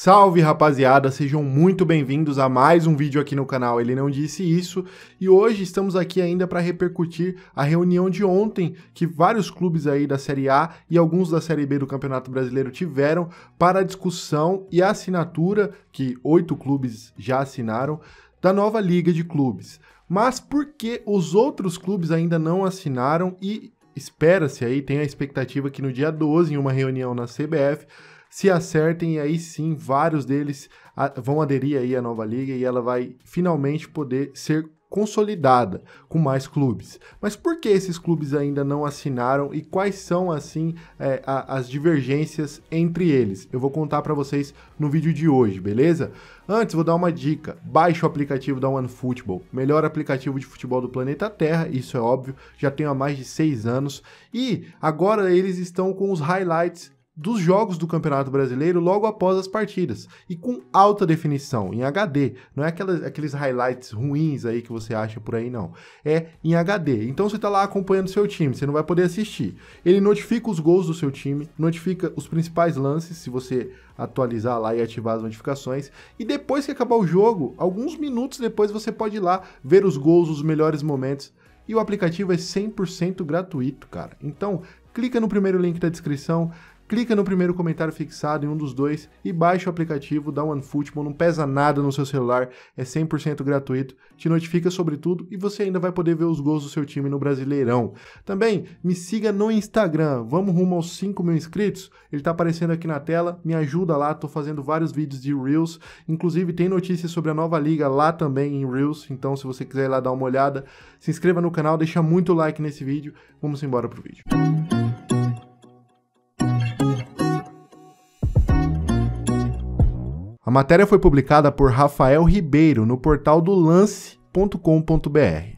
Salve rapaziada, sejam muito bem-vindos a mais um vídeo aqui no canal Ele Não Disse Isso e hoje estamos aqui ainda para repercutir a reunião de ontem que vários clubes aí da Série A e alguns da Série B do Campeonato Brasileiro tiveram para a discussão e a assinatura, que oito clubes já assinaram, da nova Liga de Clubes. Mas por que os outros clubes ainda não assinaram e espera-se aí, tem a expectativa que no dia 12, em uma reunião na CBF, se acertem e aí sim vários deles vão aderir aí à nova liga e ela vai finalmente poder ser consolidada com mais clubes. Mas por que esses clubes ainda não assinaram e quais são assim é, a, as divergências entre eles? Eu vou contar para vocês no vídeo de hoje, beleza? Antes vou dar uma dica: baixe o aplicativo da OneFootball, melhor aplicativo de futebol do planeta Terra. Isso é óbvio, já tenho há mais de seis anos e agora eles estão com os highlights dos jogos do Campeonato Brasileiro logo após as partidas e com alta definição em HD, não é aquelas, aqueles highlights ruins aí que você acha por aí não, é em HD. Então você está lá acompanhando seu time, você não vai poder assistir. Ele notifica os gols do seu time, notifica os principais lances se você atualizar lá e ativar as notificações. E depois que acabar o jogo, alguns minutos depois você pode ir lá ver os gols, os melhores momentos. E o aplicativo é 100% gratuito, cara. Então, clica no primeiro link da descrição, clica no primeiro comentário fixado em um dos dois e baixa o aplicativo da OneFootball, tipo, não pesa nada no seu celular, é 100% gratuito, te notifica sobre tudo e você ainda vai poder ver os gols do seu time no Brasileirão. Também me siga no Instagram, vamos rumo aos 5 mil inscritos, ele está aparecendo aqui na tela, me ajuda lá, estou fazendo vários vídeos de Reels, inclusive tem notícias sobre a nova liga lá também em Reels, então se você quiser ir lá dar uma olhada, se inscreva no canal, deixa muito like nesse vídeo, vamos embora pro vídeo. A matéria foi publicada por Rafael Ribeiro no portal do lance.com.br.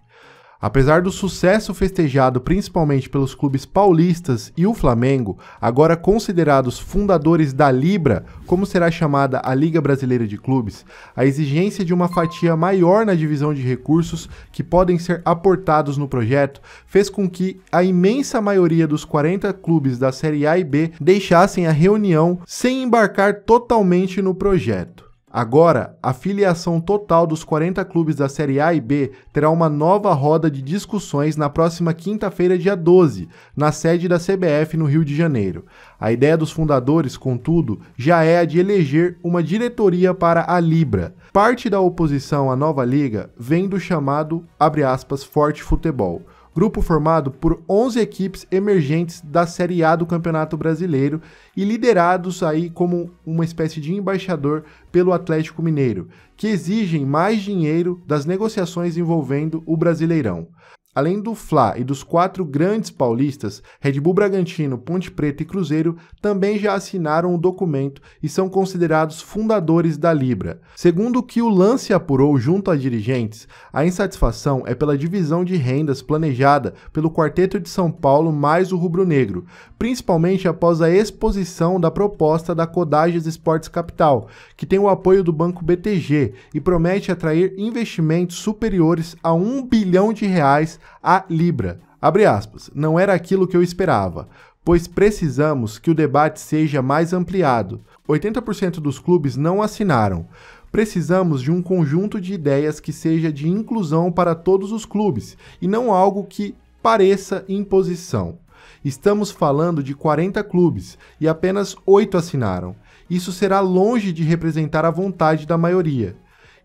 Apesar do sucesso festejado principalmente pelos clubes paulistas e o Flamengo, agora considerados fundadores da Libra, como será chamada a Liga Brasileira de Clubes, a exigência de uma fatia maior na divisão de recursos que podem ser aportados no projeto fez com que a imensa maioria dos 40 clubes da Série A e B deixassem a reunião sem embarcar totalmente no projeto. Agora, a filiação total dos 40 clubes da Série A e B terá uma nova roda de discussões na próxima quinta-feira, dia 12, na sede da CBF no Rio de Janeiro. A ideia dos fundadores, contudo, já é a de eleger uma diretoria para a Libra. Parte da oposição à nova liga vem do chamado, aspas, forte futebol grupo formado por 11 equipes emergentes da Série A do Campeonato Brasileiro e liderados aí como uma espécie de embaixador pelo Atlético Mineiro, que exigem mais dinheiro das negociações envolvendo o Brasileirão. Além do Fla e dos quatro grandes paulistas, Red Bull Bragantino, Ponte Preta e Cruzeiro também já assinaram o documento e são considerados fundadores da Libra. Segundo o que o Lance apurou junto a dirigentes, a insatisfação é pela divisão de rendas planejada pelo Quarteto de São Paulo mais o Rubro Negro, principalmente após a exposição da proposta da Codages Esportes Capital, que tem o apoio do Banco BTG e promete atrair investimentos superiores a um bilhão de reais a Libra. Abre aspas, não era aquilo que eu esperava, pois precisamos que o debate seja mais ampliado. 80% dos clubes não assinaram. Precisamos de um conjunto de ideias que seja de inclusão para todos os clubes e não algo que pareça imposição. Estamos falando de 40 clubes e apenas 8 assinaram. Isso será longe de representar a vontade da maioria.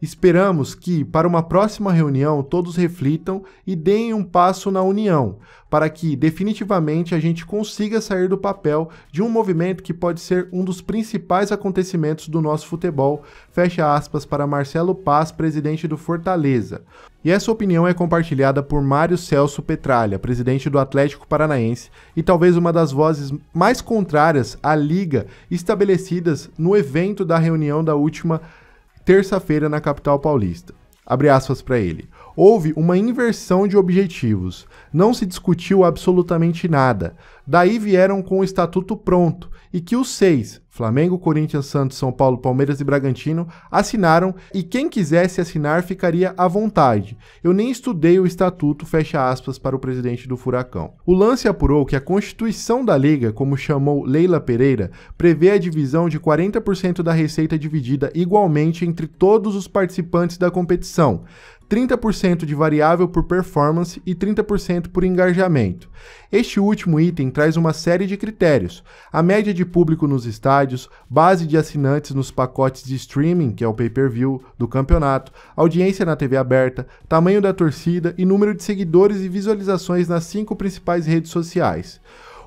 Esperamos que, para uma próxima reunião, todos reflitam e deem um passo na união, para que, definitivamente, a gente consiga sair do papel de um movimento que pode ser um dos principais acontecimentos do nosso futebol. Fecha aspas para Marcelo Paz, presidente do Fortaleza. E essa opinião é compartilhada por Mário Celso Petralha, presidente do Atlético Paranaense e talvez uma das vozes mais contrárias à liga estabelecidas no evento da reunião da última terça-feira na capital paulista. Abre aspas para ele. Houve uma inversão de objetivos. Não se discutiu absolutamente nada. Daí vieram com o estatuto pronto e que os seis, Flamengo, Corinthians, Santos, São Paulo, Palmeiras e Bragantino, assinaram e quem quisesse assinar ficaria à vontade. Eu nem estudei o estatuto, fecha aspas, para o presidente do Furacão. O lance apurou que a Constituição da Liga, como chamou Leila Pereira, prevê a divisão de 40% da receita dividida igualmente entre todos os participantes da competição. 30% de variável por performance e 30% por engajamento. Este último item traz uma série de critérios: a média de público nos estádios, base de assinantes nos pacotes de streaming, que é o pay-per-view do campeonato, audiência na TV aberta, tamanho da torcida e número de seguidores e visualizações nas cinco principais redes sociais.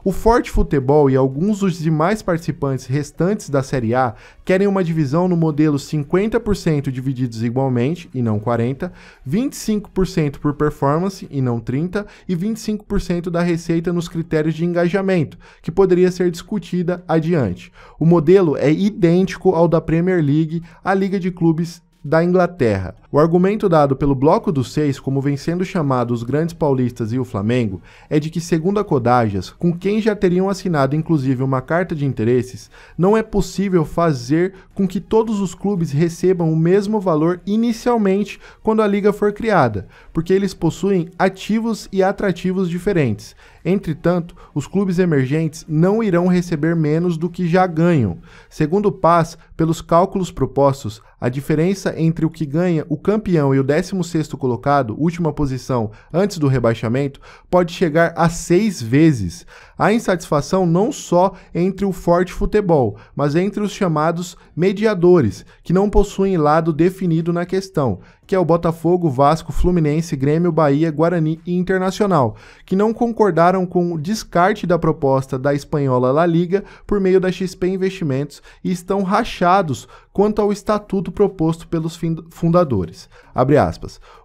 O Forte Futebol e alguns dos demais participantes restantes da Série A querem uma divisão no modelo 50% divididos igualmente, e não 40%, 25% por performance, e não 30%, e 25% da receita nos critérios de engajamento, que poderia ser discutida adiante. O modelo é idêntico ao da Premier League, a Liga de Clubes da Inglaterra. O argumento dado pelo Bloco dos Seis como vencendo chamados os grandes paulistas e o Flamengo é de que, segundo a Codajas, com quem já teriam assinado inclusive uma carta de interesses, não é possível fazer com que todos os clubes recebam o mesmo valor inicialmente quando a liga for criada, porque eles possuem ativos e atrativos diferentes. Entretanto, os clubes emergentes não irão receber menos do que já ganham. Segundo Paz, pelos cálculos propostos, a diferença entre o que ganha o campeão e o 16º colocado, última posição antes do rebaixamento, pode chegar a seis vezes. Há insatisfação não só entre o forte futebol, mas entre os chamados mediadores, que não possuem lado definido na questão, que é o Botafogo, Vasco, Fluminense, Grêmio, Bahia, Guarani e Internacional, que não concordaram com o descarte da proposta da espanhola La Liga por meio da XP Investimentos e estão rachados quanto ao estatuto proposto pelos fundadores.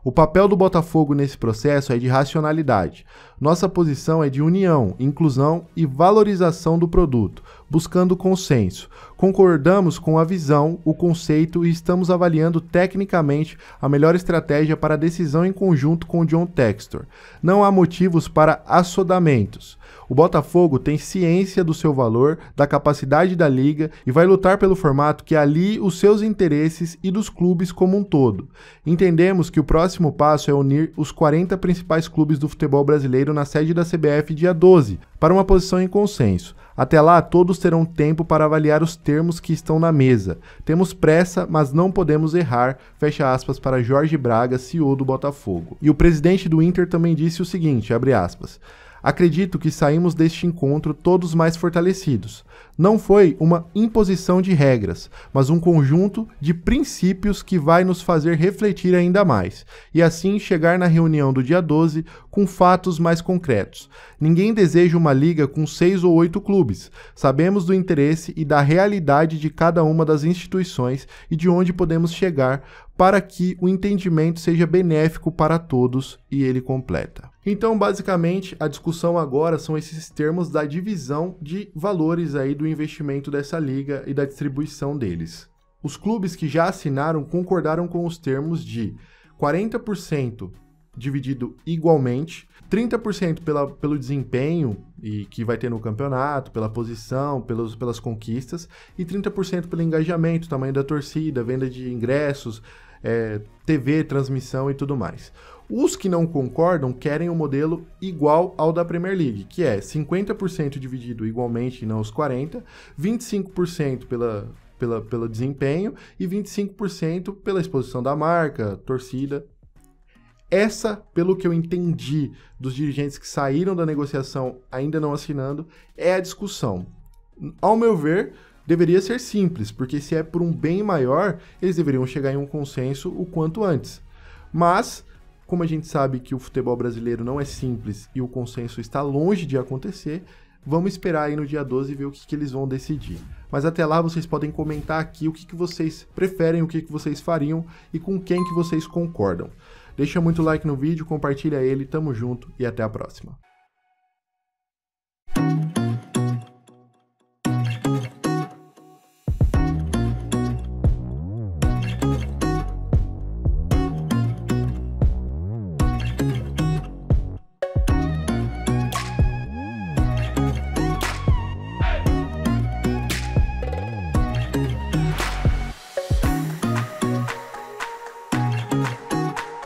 O papel do Botafogo nesse processo é de racionalidade. Nossa posição é de união, inclusão e valorização do produto, buscando consenso. Concordamos com a visão, o conceito e estamos avaliando tecnicamente a melhor estratégia para a decisão em conjunto com o John Textor. Não há motivos para assodamentos. O Botafogo tem ciência do seu valor, da capacidade da liga e vai lutar pelo formato que alie os seus interesses e dos clubes como um todo. Entendemos que o próximo passo é unir os 40 principais clubes do futebol brasileiro na sede da CBF dia 12, para uma posição em consenso. Até lá, todos terão tempo para avaliar os termos que estão na mesa. Temos pressa, mas não podemos errar, fecha aspas para Jorge Braga, CEO do Botafogo. E o presidente do Inter também disse o seguinte, abre aspas, Acredito que saímos deste encontro todos mais fortalecidos. Não foi uma imposição de regras, mas um conjunto de princípios que vai nos fazer refletir ainda mais e assim chegar na reunião do dia 12 com fatos mais concretos. Ninguém deseja uma liga com seis ou oito clubes. Sabemos do interesse e da realidade de cada uma das instituições e de onde podemos chegar para que o entendimento seja benéfico para todos, e ele completa. Então, basicamente, a discussão agora são esses termos da divisão de valores aí do investimento dessa liga e da distribuição deles. Os clubes que já assinaram concordaram com os termos de 40% dividido igualmente, 30% pela, pelo desempenho e que vai ter no campeonato, pela posição, pelos, pelas conquistas, e 30% pelo engajamento, tamanho da torcida, venda de ingressos, é, TV, transmissão e tudo mais. Os que não concordam querem um modelo igual ao da Premier League, que é 50% dividido igualmente, não os 40, 25% pela, pela, pelo desempenho e 25% pela exposição da marca, torcida. Essa, pelo que eu entendi dos dirigentes que saíram da negociação ainda não assinando, é a discussão. Ao meu ver, deveria ser simples, porque se é por um bem maior, eles deveriam chegar em um consenso o quanto antes. Mas, como a gente sabe que o futebol brasileiro não é simples e o consenso está longe de acontecer, vamos esperar aí no dia 12 ver o que, que, eles vão decidir. Mas até lá vocês podem comentar aqui o que, que vocês preferem, o que, que vocês fariam e com quem que vocês concordam. Deixa muito like no vídeo, compartilha ele, tamo junto e até a próxima.